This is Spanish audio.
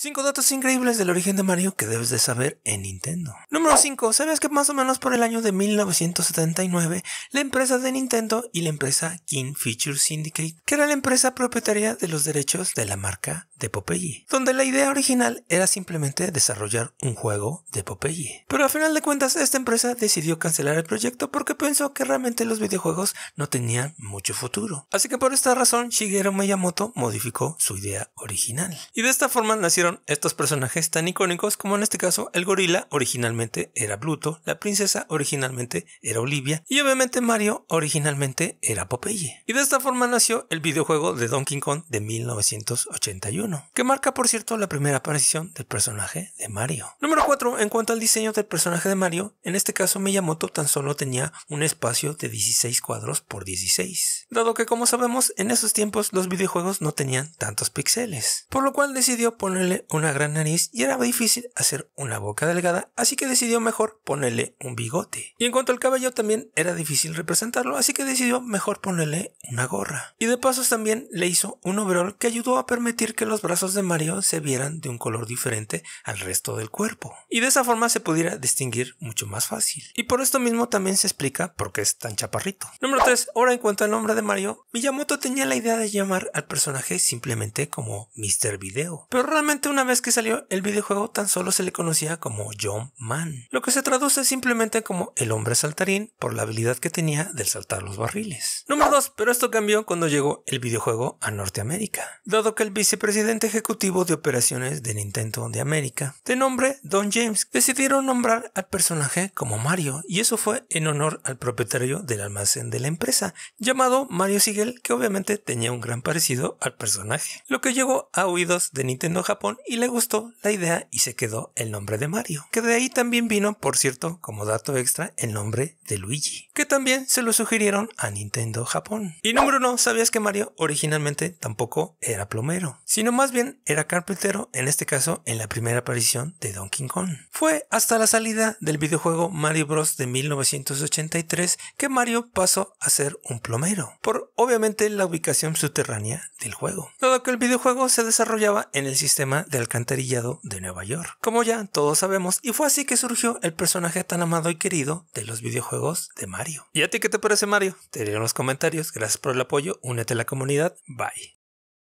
5 datos increíbles del origen de Mario que debes de saber en Nintendo. Número 5. ¿Sabes que más o menos por el año de 1979 la empresa de Nintendo y la empresa King Feature Syndicate, que era la empresa propietaria de los derechos de la marca de Popeye, donde la idea original era simplemente desarrollar un juego de Popeye. Pero al final de cuentas esta empresa decidió cancelar el proyecto porque pensó que realmente los videojuegos no tenían mucho futuro. Así que por esta razón Shigeru Miyamoto modificó su idea original. Y de esta forma nacieron estos personajes tan icónicos como en este caso el gorila originalmente era Bluto, la princesa originalmente era Olivia y obviamente Mario originalmente era Popeye. Y de esta forma nació el videojuego de Donkey Kong de 1981, que marca por cierto la primera aparición del personaje de Mario. Número 4. En cuanto al diseño del personaje de Mario, en este caso Miyamoto tan solo tenía un espacio de 16 cuadros por 16, dado que como sabemos en esos tiempos los videojuegos no tenían tantos píxeles, por lo cual decidió ponerle una gran nariz y era difícil hacer una boca delgada, así que decidió mejor ponerle un bigote. Y en cuanto al cabello también era difícil representarlo, así que decidió mejor ponerle una gorra. Y de pasos también le hizo un overall que ayudó a permitir que los brazos de Mario se vieran de un color diferente al resto del cuerpo. Y de esa forma se pudiera distinguir mucho más fácil. Y por esto mismo también se explica por qué es tan chaparrito. Número 3. Ahora en cuanto al nombre de Mario, Miyamoto tenía la idea de llamar al personaje simplemente como Mr. Video. Pero realmente una vez que salió el videojuego tan solo se le conocía como John Man, lo que se traduce simplemente como el hombre saltarín por la habilidad que tenía del saltar los barriles. Número 2, pero esto cambió cuando llegó el videojuego a Norteamérica, dado que el vicepresidente ejecutivo de operaciones de Nintendo de América, de nombre Don James, decidieron nombrar al personaje como Mario, y eso fue en honor al propietario del almacén de la empresa, llamado Mario Sigel, que obviamente tenía un gran parecido al personaje, lo que llegó a oídos de Nintendo Japón y le gustó la idea y se quedó el nombre de Mario, que de ahí también vino, por cierto, como dato extra, el nombre de Luigi, que también se lo sugirieron a Nintendo Japón. Y número uno, ¿sabías que Mario originalmente tampoco era plomero, sino más bien era carpintero, en este caso en la primera aparición de Donkey Kong? Fue hasta la salida del videojuego Mario Bros. de 1983 que Mario pasó a ser un plomero, por obviamente la ubicación subterránea del juego, dado que el videojuego se desarrollaba en el sistema de alcantarillado de Nueva York, como ya todos sabemos, y fue así que surgió el personaje tan amado y querido de los videojuegos de Mario. ¿Y a ti qué te parece Mario? Te diré en los comentarios, gracias por el apoyo, únete a la comunidad, bye.